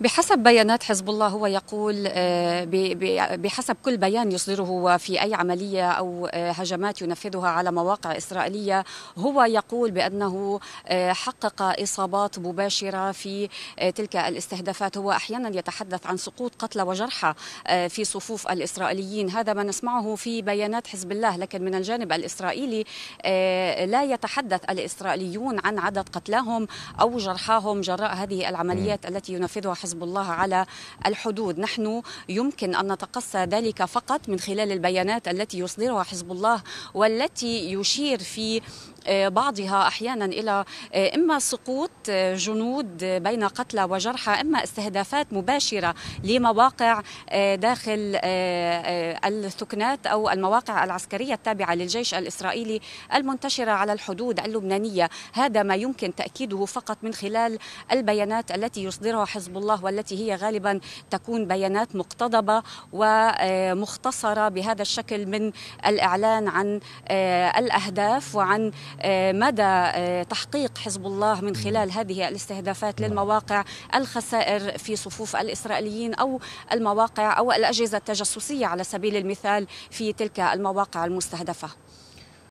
بحسب بيانات حزب الله هو يقول آه، بحسب كل بيان يصدره في أي عملية أو آه، هجمات ينفذها على مواقع إسرائيلية هو يقول بأنه آه، حقق إصابات مباشرة في تلك الاستهدافات هو أحيانا يتحدث عن سقوط قتلى وجرحى في صفوف الإسرائيليين هذا ما نسمعه في بيانات حزب الله لكن من الجانب الإسرائيلي لا يتحدث الإسرائيليون عن عدد قتلاهم أو جرحاهم جراء هذه العمليات التي ينفذها حزب الله على الحدود نحن يمكن أن نتقصى ذلك فقط من خلال البيانات التي يصدرها حزب الله والتي يشير في آه، بعضها احيانا الى آه، اما سقوط آه، جنود بين قتلى وجرحى اما استهدافات مباشره لمواقع داخل الثكنات او المواقع العسكريه التابعه للجيش الاسرائيلي المنتشره على الحدود اللبنانيه، هذا ما يمكن تاكيده فقط من خلال البيانات التي يصدرها حزب الله والتي هي غالبا تكون بيانات مقتضبه ومختصره بهذا الشكل من الاعلان عن الاهداف وعن آه، مدى آه، تحقيق حزب الله من خلال هذه الاستهدافات للمواقع الخسائر في صفوف الإسرائيليين أو المواقع أو الأجهزة التجسسية على سبيل المثال في تلك المواقع المستهدفة